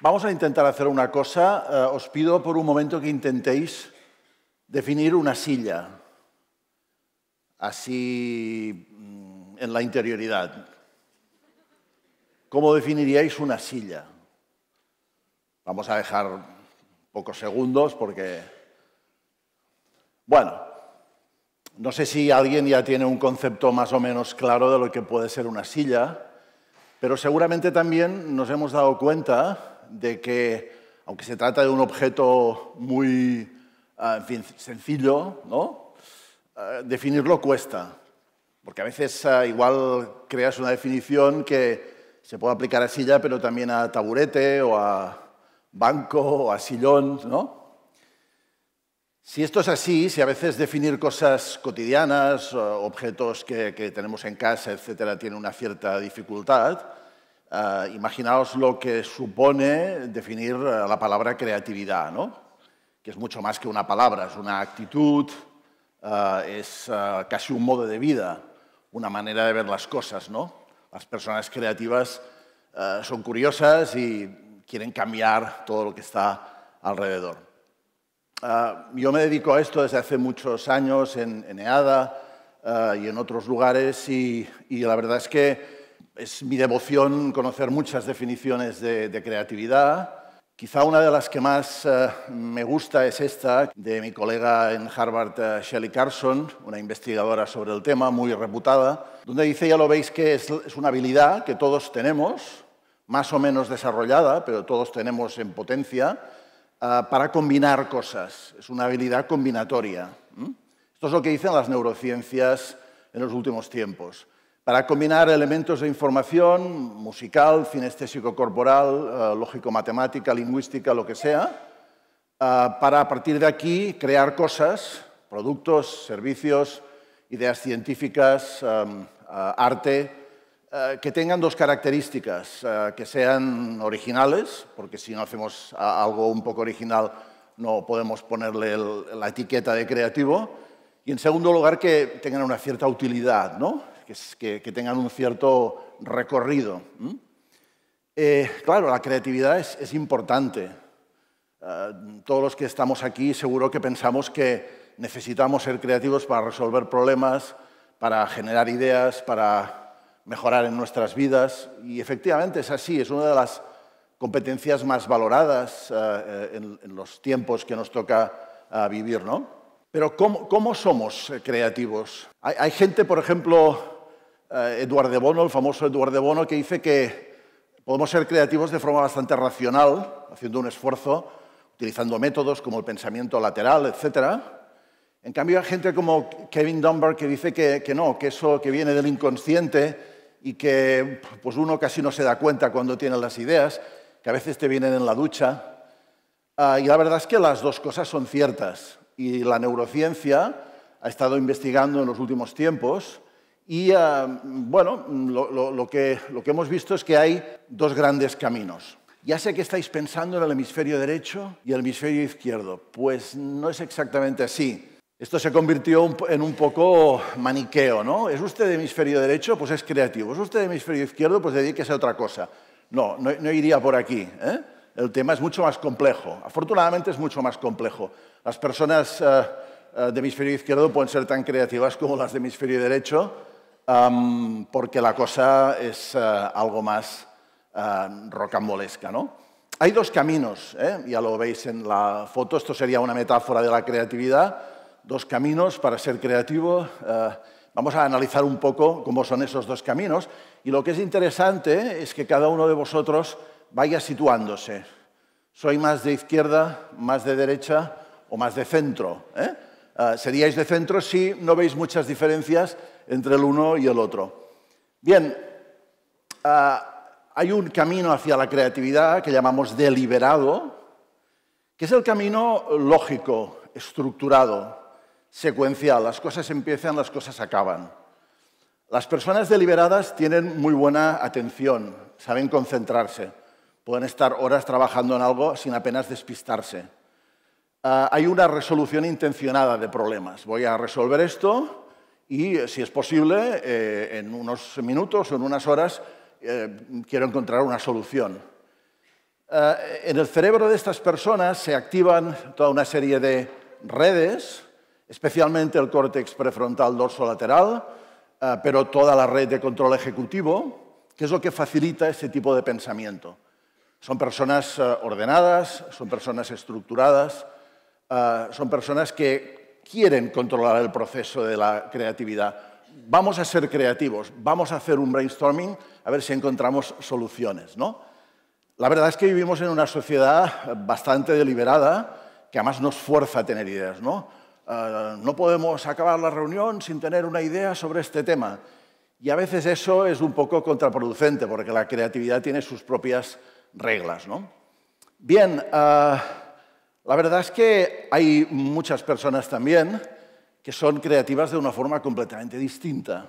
Vamos a intentar hacer una cosa. Eh, os pido por un momento que intentéis definir una silla, así mm, en la interioridad. ¿Cómo definiríais una silla? Vamos a dejar pocos segundos porque, bueno, no sé si alguien ya tiene un concepto más o menos claro de lo que puede ser una silla. Pero seguramente también nos hemos dado cuenta de que, aunque se trata de un objeto muy ah, sencillo, ah, definirlo cuesta, porque a veces ah, igual creas una definición que se puede aplicar a silla, pero también a taburete o a banco o a sillón, ¿no? Si esto es así, si a veces definir cosas cotidianas, objetos que, tenemos en casa, etcétera, tiene una cierta dificultad, eh, imaginaos lo que supone definir eh, la palabra creatividad, ¿no? que es mucho más que una palabra, es una actitud, eh, es casi un modo de vida, una manera de ver las cosas. ¿no? Las personas creativas son curiosas y quieren cambiar todo lo que está alrededor. Ah, yo me dedico a esto desde hace muchos años en, EADA e ah, y en otros lugares y, la verdad es que es mi devoción conocer muchas definiciones de, creatividad. Quizá una de las que más ah, me gusta es esta de mi colega en Harvard, Shelley Carson, una investigadora sobre el tema muy reputada, donde dice, ya lo veis, que es una habilidad que todos tenemos, más o menos desarrollada, pero todos tenemos en potencia, Ah, para combinar cosas. Es una habilidad combinatoria. Esto es lo que dicen las neurociencias en los últimos tiempos. Para combinar elementos de información musical, cinestésico corporal, ah, lógico matemática, lingüística, lo que sea, ah, para a partir de aquí crear cosas, productos, servicios, ideas científicas, arte, eh, que tengan dos características, eh, que sean originales, porque si no hacemos algo un poco original no podemos ponerle la etiqueta de creativo, y en segundo lugar que tengan una cierta utilidad, ¿no? que, tengan un cierto recorrido. Eh, claro, la creatividad es importante. todos los que estamos aquí seguro que pensamos que necesitamos ser creativos para resolver problemas, para generar ideas, para mejorar en nuestras vidas y efectivamente es así, es una de las competencias más valoradas eh, eh, en, los tiempos que nos toca eh, vivir, ¿no? Pero ¿cómo, cómo somos creativos? Hay, gente, por ejemplo, de Bono, el famoso Eduardo de Bono, que dice que podemos ser creativos de forma bastante racional, haciendo un esfuerzo, utilizando métodos como el pensamiento lateral, etc. En cambio, hay gente como Kevin Dunbar que dice que, que no, que eso que viene del inconsciente y que pues uno casi no se da cuenta cuando tiene las ideas, que a veces te vienen en la ducha. Ah, y la verdad es que las dos cosas son ciertas. Y la neurociencia ha estado investigando en los últimos tiempos y ah, bueno, lo que hemos visto es que hay dos grandes caminos. Ya sé que estáis pensando en el hemisferio derecho y el hemisferio izquierdo. Pues no es exactamente así. Esto se convirtió en un poco maniqueo, ¿no? ¿Es usted de hemisferio derecho? Pues es creativo. ¿Es usted de hemisferio izquierdo? Pues que es otra cosa. No, no, iría por aquí. ¿eh? El tema es mucho más complejo. Afortunadamente es mucho más complejo. Las personas eh, eh, de hemisferio izquierdo pueden ser tan creativas como las de hemisferio derecho porque la cosa es algo más rocambolesca, ¿no? Hay dos caminos, ya lo veis en la foto, esto sería una metáfora de la creatividad dos caminos para ser creativo. Eh, vamos a analizar un poco cómo son esos dos caminos. Y lo que es interesante es que cada uno de vosotros vaya situándose. ¿Soy más de izquierda, más de derecha o más de centro? ¿eh? Eh, seríais de centro si no veis muchas diferencias entre el uno y el otro. Bien, hay un camino hacia la creatividad que llamamos deliberado, que es el camino lógico, estructurado secuencial. Las cosas empiezan, las cosas acaban. Las personas deliberadas tienen muy buena atención, saben concentrarse, pueden estar horas trabajando en algo sin apenas despistarse. Ah, hay una resolución intencionada de problemas. Voy a resolver esto y, si es posible, eh, en unos minutos o en unas horas eh, quiero encontrar una solución. Ah, en el cerebro de estas personas se activan toda una serie de redes especialmente el córtex prefrontal dorso lateral eh, pero toda la red de control ejecutivo, que es lo que facilita ese tipo de pensamiento. Son personas eh, ordenadas, son personas estructuradas, eh, son personas que quieren controlar el proceso de la creatividad. Vamos a ser creativos, vamos a hacer un brainstorming a ver si encontramos soluciones. ¿no? La verdad es que vivimos en una sociedad bastante deliberada que además nos fuerza a tener ideas. ¿no? Ah, no podemos acabar la reunión sin tener una idea sobre este tema. Y a veces eso es un poco contraproducente, porque la creatividad tiene sus propias reglas. ¿no? Bien, ah, la verdad es que hay muchas personas también que son creativas de una forma completamente distinta.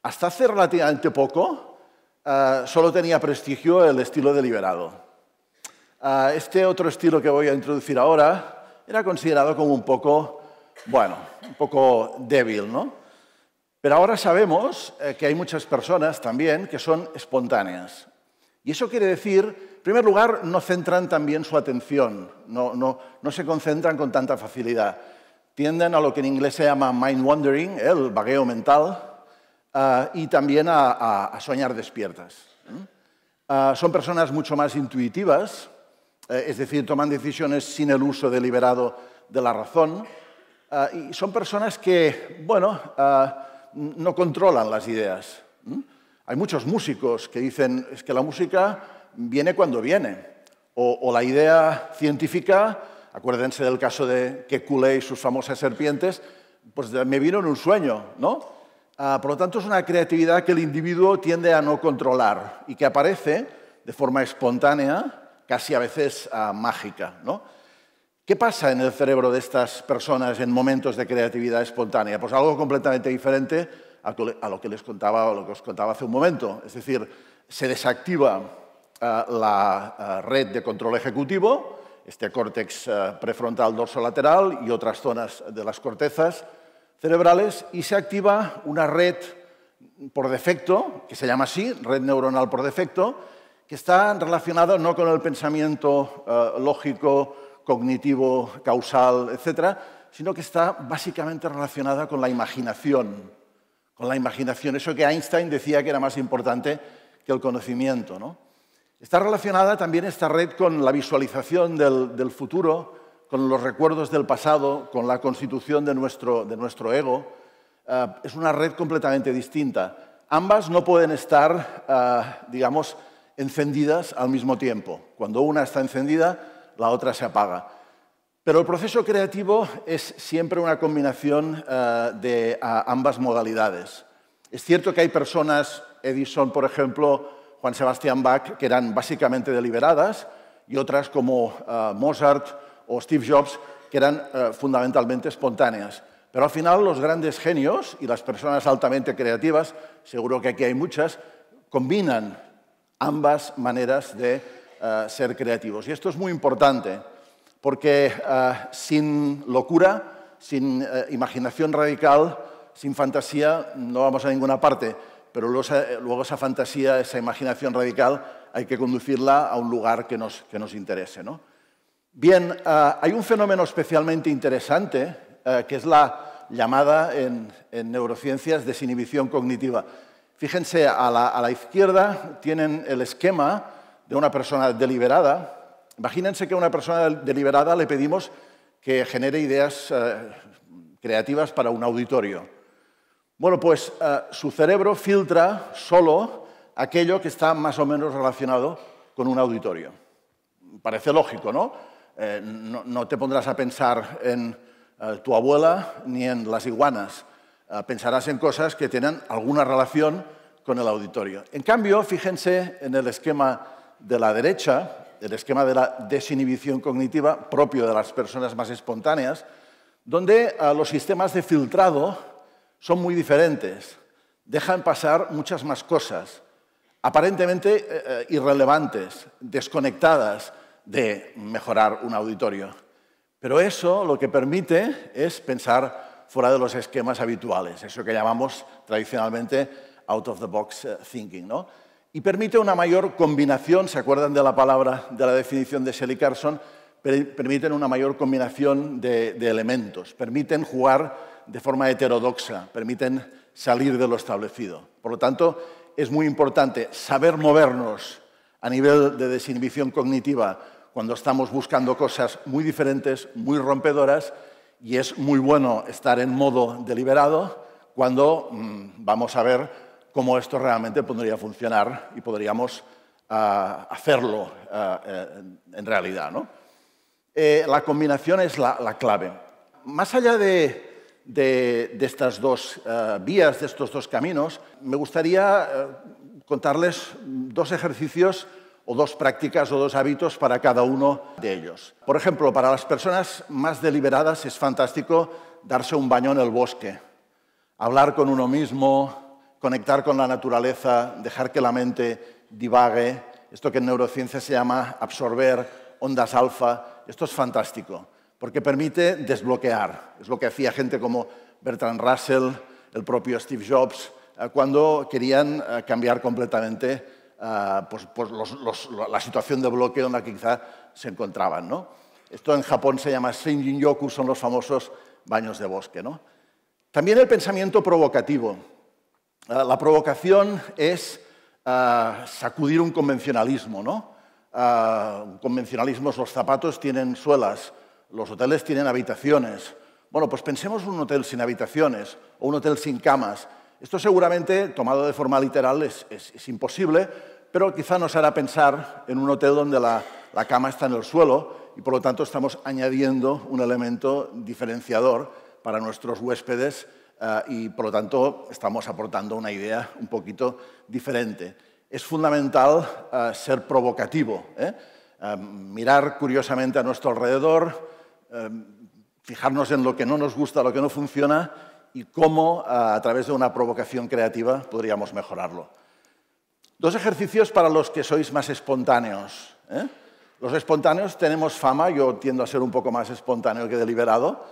Hasta hace relativamente poco ah, solo tenía prestigio el estilo deliberado. este otro estilo que voy a introducir ahora era considerado como un poco bueno, un poco débil, ¿no? Pero ahora sabemos eh, que hay muchas personas también que son espontáneas. Y eso quiere decir, en primer lugar, no centran también su atención, no, se concentran con tanta facilidad. Tienden a lo que en inglés se llama mind wandering, ¿eh? el vagueo mental, ah, y también a, soñar despiertas. Ah, son personas mucho más intuitivas, eh, es decir, toman decisiones sin el uso deliberado de la razón, y ah, son personas que, bueno, ah, no controlan las ideas. Hm? Hay muchos músicos que dicen es que la música viene cuando viene. O, la idea científica, acuérdense del caso de Kekulé y sus famosas serpientes, pues me vino en un sueño, ¿no? Ah, por lo tanto, es una creatividad que el individuo tiende a no controlar y que aparece de forma espontánea, casi a veces mágica. ¿no? ¿Qué pasa en el cerebro de estas personas en momentos de creatividad espontánea? Pues algo completamente diferente a lo que les contaba o lo que os contaba hace un momento. Es decir, se desactiva eh, la eh, red de control ejecutivo, este córtex prefrontal eh, prefrontal dorsolateral y otras zonas de las cortezas cerebrales, y se activa una red por defecto, que se llama así, red neuronal por defecto, que está relacionada no con el pensamiento lógico, cognitivo, causal, etcétera, sino que está básicamente relacionada con la imaginación, con la imaginación, eso que Einstein decía que era más importante que el conocimiento. ¿no? Está relacionada también esta red con la visualización del, futuro, con los recuerdos del pasado, con la constitución de nuestro, ego. Eh, es una red completamente distinta. Ambas no pueden estar, eh, digamos, encendidas al mismo tiempo. Cuando una está encendida, la otra se apaga. Pero el proceso creativo es siempre una combinación eh, de ambas modalidades. Es cierto que hay personas, Edison, por ejemplo, Juan Sebastián Bach, que eran básicamente deliberadas, y otras como eh, Mozart o Steve Jobs, que eran eh, fundamentalmente espontáneas. Pero al final los grandes genios y las personas altamente creativas, seguro que aquí hay muchas, combinan ambas maneras de eh, ser creativos. Y esto es muy importante, porque eh, sin locura, sin eh, imaginación radical, sin fantasía, no vamos a ninguna parte. Pero luego esa, fantasía, esa imaginación radical, hay que conducirla a un lugar que nos, que nos interese. ¿no? Bien, hay un fenómeno especialmente interesante, que es la llamada en, en neurociencias desinhibición cognitiva. Fíjense, a la, a la, izquierda tienen el esquema de una persona deliberada, imagínense que a una persona deliberada le pedimos que genere ideas eh, creativas para un auditorio. Bueno, pues eh, su cerebro filtra solo aquello que está más o menos relacionado con un auditorio. Parece lógico, ¿no? Eh, no, no, te pondrás a pensar en tu abuela ni en las iguanas. pensarás en cosas que tienen alguna relación con el auditorio. En cambio, fíjense en el esquema de la derecha, el esquema de la desinhibición cognitiva propio de las personas más espontáneas, donde ah, los sistemas de filtrado son muy diferentes, dejan pasar muchas más cosas, aparentemente eh, eh, irrelevantes, desconectadas de mejorar un auditorio. Pero eso lo que permite es pensar fuera de los esquemas habituales, eso que llamamos tradicionalmente out of the box eh, thinking y permite una mayor combinación, ¿se acuerdan de la palabra, de la definición de Shelley Carson? Permiten una mayor combinación de, elementos, permiten jugar de forma heterodoxa, permiten salir de lo establecido. Por lo tanto, es muy importante saber movernos a nivel de desinhibición cognitiva cuando estamos buscando cosas muy diferentes, muy rompedoras, y es muy bueno estar en modo deliberado cuando mm, vamos a ver cómo esto realmente podría funcionar y podríamos ah, hacerlo ah, en realidad. ¿no? Eh, la combinación es la, clave. Más allá de, estas dos ah, vías, de estos dos caminos, me gustaría contarles dos ejercicios o dos prácticas o dos hábitos para cada uno de ellos. Por ejemplo, para las personas más deliberadas es fantástico darse un baño en el bosque, hablar con uno mismo, conectar con la naturaleza, dejar que la mente divague, esto que en neurociencia se llama absorber ondas alfa, esto es fantástico, porque permite desbloquear. Es lo que hacía gente como Bertrand Russell, el propio Steve Jobs, eh, cuando querían eh, cambiar completamente eh, pues, pues, la situación de bloqueo en la que quizá se encontraban. ¿no? Esto en Japón se llama Senjin-yoku, son los famosos baños de bosque. ¿no? También el pensamiento provocativo. Ah, la provocación es ah, sacudir un convencionalismo, ¿no? Ah, uh, convencionalismos, los zapatos tienen suelas, los hoteles tienen habitaciones. Bueno, pues pensemos un hotel sin habitaciones o un hotel sin camas. Esto seguramente, tomado de forma literal, es, imposible, pero quizá nos hará pensar en un hotel donde la cama está en el suelo y por lo tanto estamos añadiendo un elemento diferenciador para nuestros huéspedes eh, y, por lo tanto, estamos aportando una idea un poquito diferente. Es fundamental eh, ser provocativo, ¿eh? mirar curiosamente a nuestro alrededor, fijarnos en lo que no nos gusta, lo que no funciona y cómo, a través de una provocación creativa, podríamos mejorarlo. Dos ejercicios para los que sois más espontáneos. Los espontáneos tenemos fama, yo tiendo a ser un poco más espontáneo que deliberado,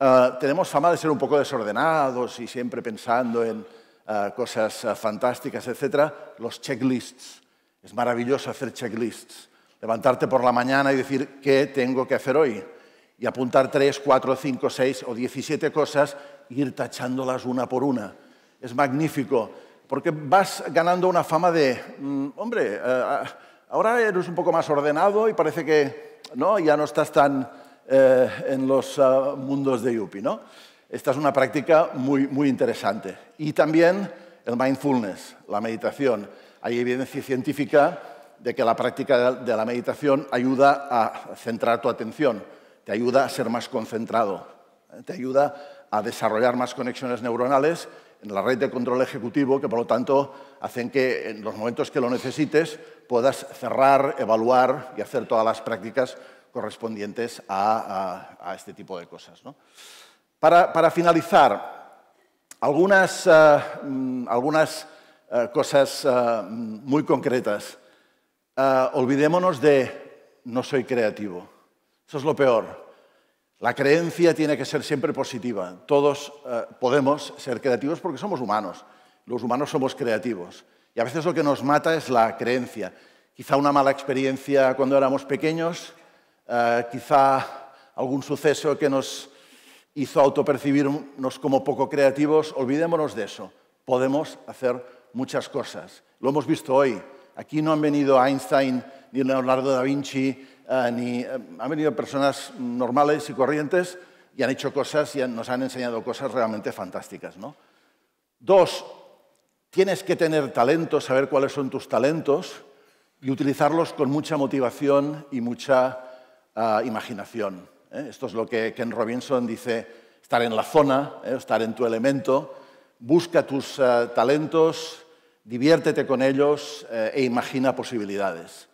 Ah, tenemos fama de ser un poco desordenados y siempre pensando en ah, cosas ah, fantásticas, etc. Los checklists. Es maravilloso hacer checklists. Levantarte por la mañana y decir, ¿qué tengo que hacer hoy? Y apuntar tres, cuatro, cinco, seis o diecisiete cosas e ir tachándolas una por una. Es magnífico, porque vas ganando una fama de, mm, hombre, ahora eres un poco más ordenado y parece que no, ya no estás tan eh, en los ah, mundos de Yupi. ¿no? Esta es una práctica muy, muy interesante. Y también el mindfulness, la meditación. Hay evidencia científica de que la práctica de la meditación ayuda a centrar tu atención, te ayuda a ser más concentrado, eh, te ayuda a desarrollar más conexiones neuronales en la red de control ejecutivo que, por lo tanto, hacen que en los momentos que lo necesites puedas cerrar, evaluar y hacer todas las prácticas correspondientes a, este tipo de cosas. Para, finalizar, algunas, eh, mm, eh, cosas eh, mm, muy concretas. olvidémonos de no soy creativo. Eso es lo peor. La creencia tiene que ser siempre positiva. Todos podemos ser creativos porque somos humanos. Los humanos somos creativos. Y a veces lo que nos mata es la creencia. Quizá una mala experiencia cuando éramos pequeños, eh, quizá algún suceso que nos hizo autopercibirnos como poco creativos, olvidémonos de eso. Podemos hacer muchas cosas. Lo hemos visto hoy. Aquí no han venido Einstein, ni Leonardo da Vinci, eh, ni eh, han venido personas normales y corrientes y han hecho cosas y nos han enseñado cosas realmente fantásticas. ¿no? Dos, tienes que tener talento, saber cuáles son tus talentos y utilizarlos con mucha motivación y mucha imaginación. ¿eh? Esto es lo que Ken Robinson dice, estar en la zona, ¿eh? estar en tu elemento, busca tus eh, talentos, diviértete con ellos e imagina posibilidades.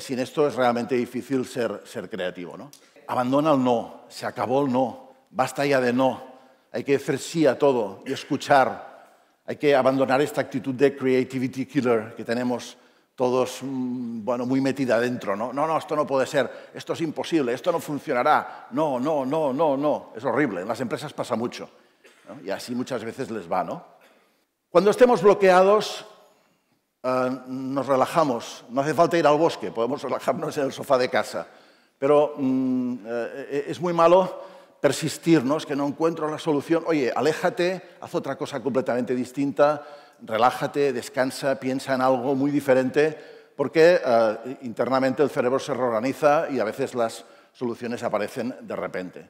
sin esto es realmente difícil ser, ser creativo. ¿no? Abandona el no, se acabó el no, basta ya de no, hay que decir sí a todo y escuchar. Hay que abandonar esta actitud de creativity killer que tenemos todos mm, bueno, muy metida dentro, ¿no? No, no, esto no puede ser, esto es imposible, esto no funcionará, no, no, no, no, no. Es horrible, en las empresas pasa mucho. Y así muchas veces les va, ¿no? Cuando estemos bloqueados, eh, nos relajamos, no hace falta ir al bosque, podemos relajarnos en el sofá de casa. Pero mm, eh, eh, es muy malo persistirnos, que no encuentro la solución. Oye, aléjate, haz otra cosa completamente distinta, relájate, descansa, piensa en algo muy diferente, porque eh, internamente el cerebro se reorganiza y a veces las soluciones aparecen de repente.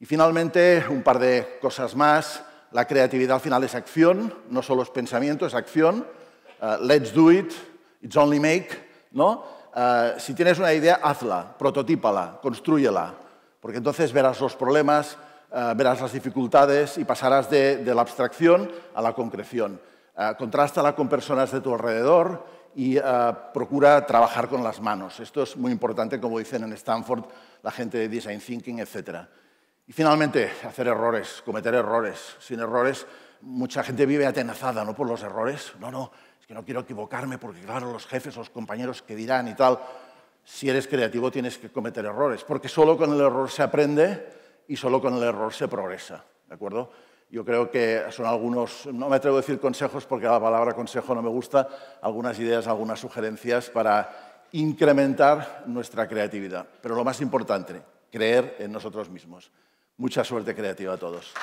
Y finalmente, un par de cosas más. La creatividad al final es acción, no solo es pensamiento, es acción. Eh, let's do it, it's only make, ¿no? Eh, si tienes una idea, hazla, prototípala, construyela, porque entonces verás los problemas, verás las dificultades y pasarás de la abstracción a la concreción. Ah, contrástala con personas de tu alrededor y ah, procura trabajar con las manos. Esto es muy importante, como dicen en Stanford la gente de Design Thinking, etc. Y finalmente, hacer errores, cometer errores. Sin errores, mucha gente vive atenazada ¿no? por los errores. No, no, es que no quiero equivocarme porque, claro, los jefes, los compañeros que dirán y tal. Si eres creativo tienes que cometer errores, porque solo con el error se aprende y solo con el error se progresa. ¿De acuerdo? Yo creo que son algunos, no me atrevo a decir consejos porque la palabra consejo no me gusta, algunas ideas, algunas sugerencias para incrementar nuestra creatividad. Pero lo más importante, creer en nosotros mismos. Mucha suerte creativa a todos.